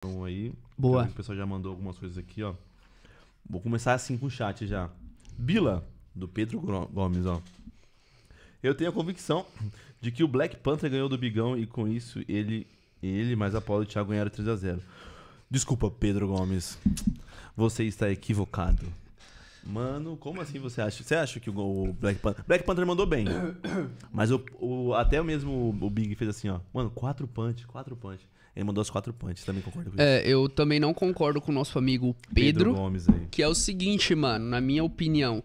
Então aí. Boa. O pessoal já mandou algumas coisas aqui, ó. Vou começar assim com o chat já. Bila, do Pedro Gomes, ó. Eu tenho a convicção de que o Black Panther ganhou do Bigão e com isso ele, ele mais Apolo e Thiago ganharam 3 a 0 Desculpa, Pedro Gomes. Você está equivocado. Mano, como assim você acha? Você acha que o Black Panther. Black Panther mandou bem. mas o, o, até mesmo o Big fez assim, ó. Mano, quatro punch, quatro punch. Ele mandou as quatro punches, também concordo com isso. É, eu também não concordo com o nosso amigo Pedro, Pedro Gomes aí. que é o seguinte, mano, na minha opinião,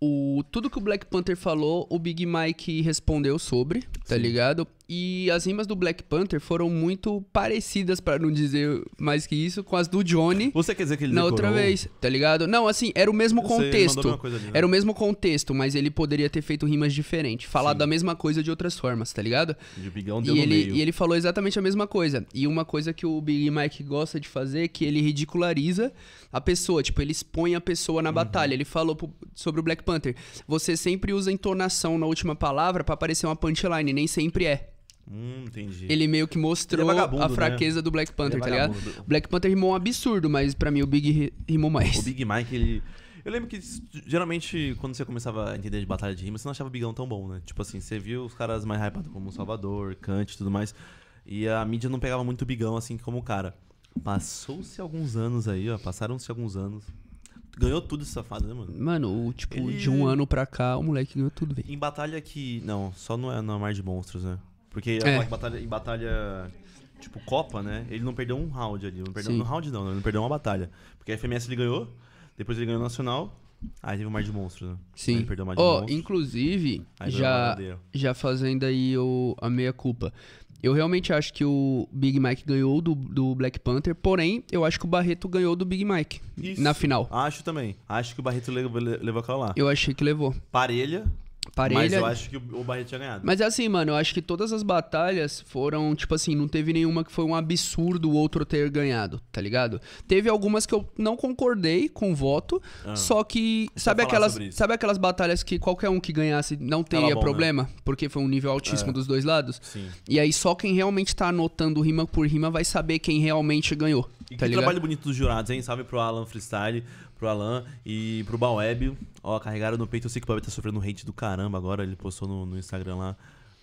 o tudo que o Black Panther falou, o Big Mike respondeu sobre, tá ligado? E as rimas do Black Panther foram muito parecidas, para não dizer mais que isso, com as do Johnny. Você quer dizer que ele Na decorou? outra vez, tá ligado? Não, assim, era o mesmo contexto. Sei, ali, né? Era o mesmo contexto, mas ele poderia ter feito rimas diferentes, falado Sim. a mesma coisa de outras formas, tá ligado? De Bigão deu e ele, meio. E ele falou exatamente a mesma coisa. E uma coisa que o Big Mike gosta de fazer é que ele ridiculariza a pessoa, tipo, ele expõe a pessoa na uhum. batalha. Ele falou sobre o Black Panther: você sempre usa entonação na última palavra para parecer uma punchline, nem sempre é. Hum, entendi. Ele meio que mostrou é a né? fraqueza né? do Black Panther, é tá ligado? Black Panther rimou um absurdo, mas para mim o Big rimou mais. O Big Mike, ele. Eu lembro que geralmente quando você começava a entender de batalha de rima, você não achava o Bigão tão bom, né? Tipo assim, você viu os caras mais hypados como Salvador, Kant e tudo mais. E a mídia não pegava muito o Bigão assim como o cara. Passou-se alguns anos aí, ó. Passaram-se alguns anos. Ganhou tudo esse safado, né, mano? Mano, tipo, Ele... de um ano pra cá, o moleque ganhou tudo, velho. Em batalha que. Não, só no, no Mar de Monstros, né? Porque é. batalha, em batalha tipo Copa, né? Ele não perdeu um round ali. Não perdeu, Sim. round não, né, não perdeu uma batalha. Porque a FMS ele ganhou, depois ele ganhou o Nacional. Aí teve o Mar de Monstros, né? Sim. Ele perdeu o Mar de oh, Monstros. Inclusive, já, já fazendo aí o, a meia-culpa. Eu realmente acho que o Big Mike ganhou do, do Black Panther, porém, eu acho que o Barreto ganhou do Big Mike Isso. na final. Acho também. Acho que o Barreto levou, levou aquela lá. Eu achei que levou. Parelha, Parelha. Mas eu acho que o Bahia tinha ganhado. Mas é assim, mano, eu acho que todas as batalhas foram, tipo assim, não teve nenhuma que foi um absurdo o outro ter ganhado, tá ligado? Teve algumas que eu não concordei com o voto, ah, só que sabe aquelas, sabe aquelas batalhas que qualquer um que ganhasse não teria bom, né? problema, né? porque foi um nível é. altíssimo é. dos dois lados? Sim. E aí só quem realmente tá anotando rima por rima vai saber quem realmente ganhou. E tá que ligado? trabalho bonito dos jurados, hein? Salve pro Alan Freestyle, pro Alan e pro Baweb. Ó, carregaram no peito. Eu sei que o Baweb tá sofrendo hate do caramba agora. Ele postou no, no Instagram lá.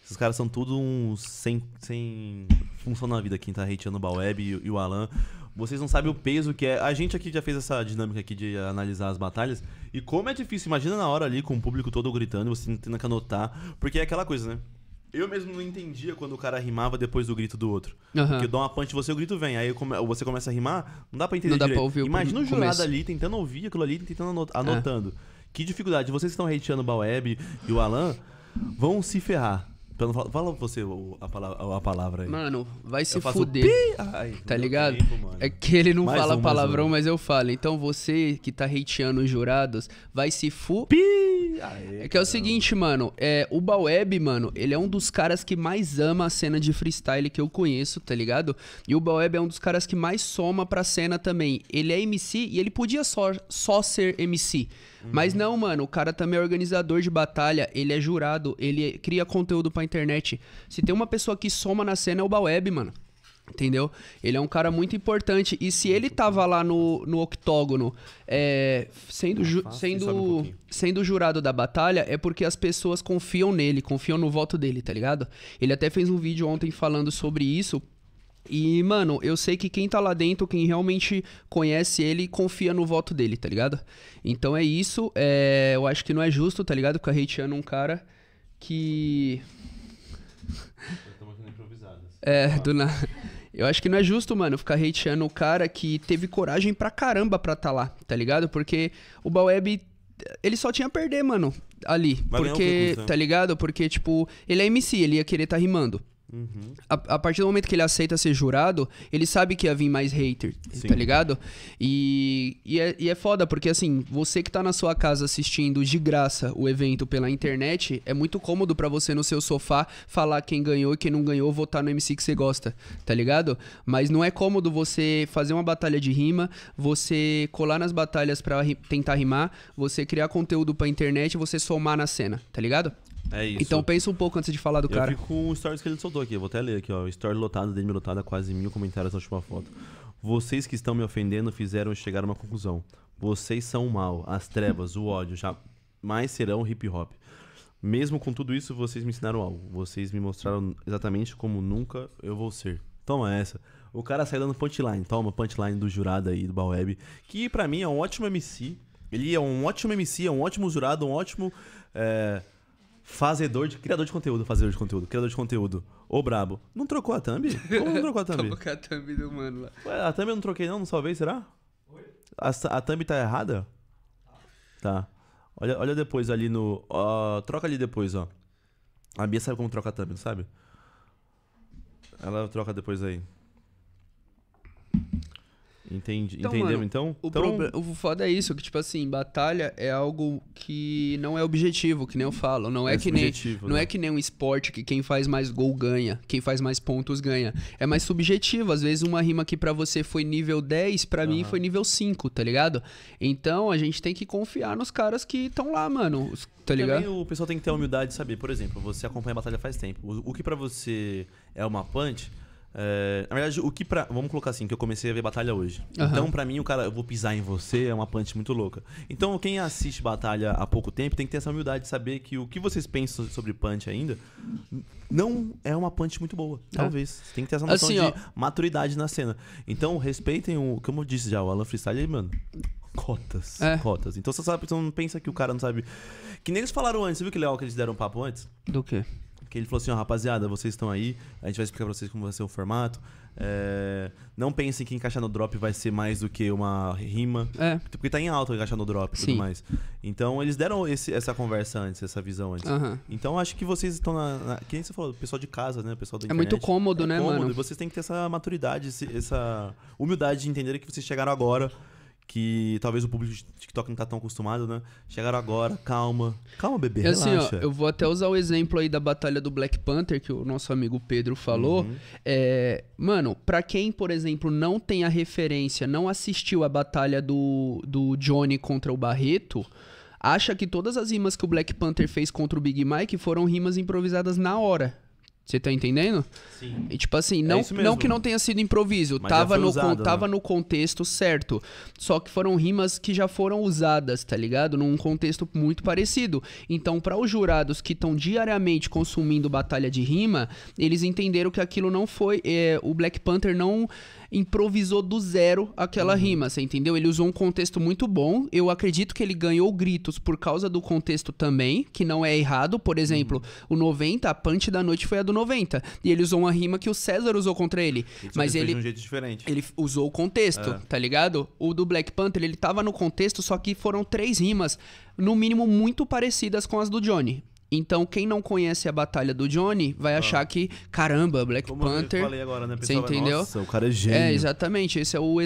Esses caras são tudo uns sem, sem função na vida, quem tá hateando o Baweb e, e, o Alan. Vocês não sabem o peso que é. A gente aqui já fez essa dinâmica aqui de analisar as batalhas. E como é difícil, imagina na hora ali com o público todo gritando, você tendo que anotar. Porque é aquela coisa, né? Eu mesmo não entendia quando o cara rimava depois do grito do outro. Uhum. Porque eu dou uma punch e você, o grito vem. Aí você começa a rimar, não dá pra entender não direito. Dá pra ouvir Imagina o jurado ali tentando ouvir aquilo ali, tentando anot é. anotando. É. Que dificuldade. Vocês que estão hateando o Baweb e o Alan, vão se ferrar. Pra não falar, fala você a palavra, a palavra aí. Mano, vai se fuder. Ai, tá ligado? Tempo, é que ele não mais fala um, palavrão, um. mas eu falo. Então você que tá hateando os jurados, vai se fu. Pi! Ai, é que é o seguinte, mano, é, o Baweb, mano, ele é um dos caras que mais ama a cena de freestyle que eu conheço, tá ligado? E o Baweb é um dos caras que mais soma pra cena também. Ele é MC e ele podia só, só ser MC. Mas uhum. não, mano, o cara também é organizador de batalha, ele é jurado, ele cria conteúdo pra internet. Se tem uma pessoa que soma na cena é o Baweb, mano. Entendeu? Ele é um cara muito importante. E se ele tava lá no, no octógono é, sendo, ah, ju, sendo, sendo jurado da batalha, é porque as pessoas confiam nele, confiam no voto dele, tá ligado? Ele até fez um vídeo ontem falando sobre isso. E, mano, eu sei que quem tá lá dentro, quem realmente conhece ele, confia no voto dele, tá ligado? Então é isso. É, eu acho que não é justo, tá ligado? Ficar hateando um cara que. Eu tô aqui assim. É, do nada. Eu acho que não é justo, mano, ficar hateando o cara que teve coragem pra caramba pra tá lá, tá ligado? Porque o Baweb, ele só tinha a perder, mano, ali. Vai porque, então. tá ligado? Porque, tipo, ele é MC, ele ia querer tá rimando. Uhum. A, a, partir do momento que ele aceita ser jurado, ele sabe que ia vir mais hater, Sim. tá ligado? E, e, é, e é foda, porque assim, você que tá na sua casa assistindo de graça o evento pela internet, é muito cômodo para você no seu sofá falar quem ganhou e quem não ganhou, votar no MC que você gosta, tá ligado? Mas não é cômodo você fazer uma batalha de rima, você colar nas batalhas para ri tentar rimar, você criar conteúdo pra internet e você somar na cena, tá ligado? É isso. Então pensa um pouco antes de falar do eu cara. Eu fico com um stories que ele soltou aqui. vou até ler aqui, ó. Story lotado, DM lotada, quase mil comentários na última foto. Vocês que estão me ofendendo fizeram chegar a uma conclusão. Vocês são o mal, as trevas, o ódio, jamais serão hip hop. Mesmo com tudo isso, vocês me ensinaram algo. Vocês me mostraram exatamente como nunca eu vou ser. Toma essa. O cara sai dando punchline. Toma, punchline do jurado aí, do Balweb. Que para mim é um ótimo MC. Ele é um ótimo MC, é um ótimo jurado, um ótimo. É Fazedor de. Criador de conteúdo, fazedor de conteúdo, criador de conteúdo. Ô brabo. Não trocou a thumb? Como não trocou a thumb? Trocou a thumb do mano lá. Ué, a thumb eu não troquei, não, não salvei, será? Oi? A, a thumb tá errada? Tá. Olha, olha depois ali no. troca ali depois, ó. A Bia sabe como troca a thumb, sabe? Ela troca depois aí. Entendi. Então, Entendeu mano, então? O, então... o foda é isso, que tipo assim, batalha é algo que não é objetivo, que nem eu falo. Não é, é que nem né? não é que nem um esporte que quem faz mais gol ganha, quem faz mais pontos ganha. É mais subjetivo. Às vezes uma rima que para você foi nível 10, para uhum. mim foi nível 5, tá ligado? Então a gente tem que confiar nos caras que estão lá, mano. Tá ligado? Também o pessoal tem que ter a humildade de saber, por exemplo, você acompanha a batalha faz tempo. O, o que para você é uma punch, é, na verdade, o que pra. Vamos colocar assim, que eu comecei a ver batalha hoje. Uhum. Então, pra mim, o cara, eu vou pisar em você, é uma punch muito louca. Então, quem assiste batalha há pouco tempo tem que ter essa humildade de saber que o que vocês pensam sobre punch ainda não é uma punch muito boa. É. Talvez. Você tem que ter essa noção assim, de ó. maturidade na cena. Então, respeitem o. Como eu disse já, o Alan Freestyle, mano cotas. É. Cotas. Então você sabe, você não pensa que o cara não sabe. Que nem eles falaram antes, você viu que legal que eles deram um papo antes? Do quê? que ele falou assim, ó, oh, rapaziada, vocês estão aí, a gente vai explicar pra vocês como vai ser o formato. É, não pensem que encaixar no drop vai ser mais do que uma rima. É. Porque tá em alta encaixar no drop e tudo mais. Então eles deram esse, essa conversa antes, essa visão antes. Uhum. Então acho que vocês estão na, na. Que você falou, pessoal de casa, né? pessoal da internet. É muito cômodo, é né, cômodo, mano? Vocês têm que ter essa maturidade, essa humildade de entender que vocês chegaram agora que talvez o público de TikTok não tá tão acostumado, né? Chegaram agora, calma. Calma, bebê, é relaxa. Assim, ó, eu vou até usar o exemplo aí da batalha do Black Panther, que o nosso amigo Pedro falou. Uhum. É, mano, pra quem, por exemplo, não tem a referência, não assistiu a batalha do, do Johnny contra o Barreto acha que todas as rimas que o Black Panther fez contra o Big Mike foram rimas improvisadas na hora. Você tá entendendo? Sim. E, tipo assim, não, é não que não tenha sido improviso, tava, no, usado, tava né? no contexto certo. Só que foram rimas que já foram usadas, tá ligado? Num contexto muito parecido. Então, para os jurados que estão diariamente consumindo batalha de rima, eles entenderam que aquilo não foi. É, o Black Panther não improvisou do zero aquela uhum. rima, você entendeu? Ele usou um contexto muito bom. Eu acredito que ele ganhou gritos por causa do contexto também, que não é errado. Por exemplo, uhum. o 90, a punch da noite foi a do 90. E ele usou uma rima que o César usou contra ele. mas ele. De um jeito diferente. Ele usou o contexto, é. tá ligado? O do Black Panther, ele tava no contexto, só que foram três rimas, no mínimo muito parecidas com as do Johnny. Então, quem não conhece a batalha do Johnny vai ah. achar que, caramba, Black Como Panther. Eu falei agora, né? Pessoal, você entendeu? Nossa, o cara é gênio. É, exatamente. Esse é o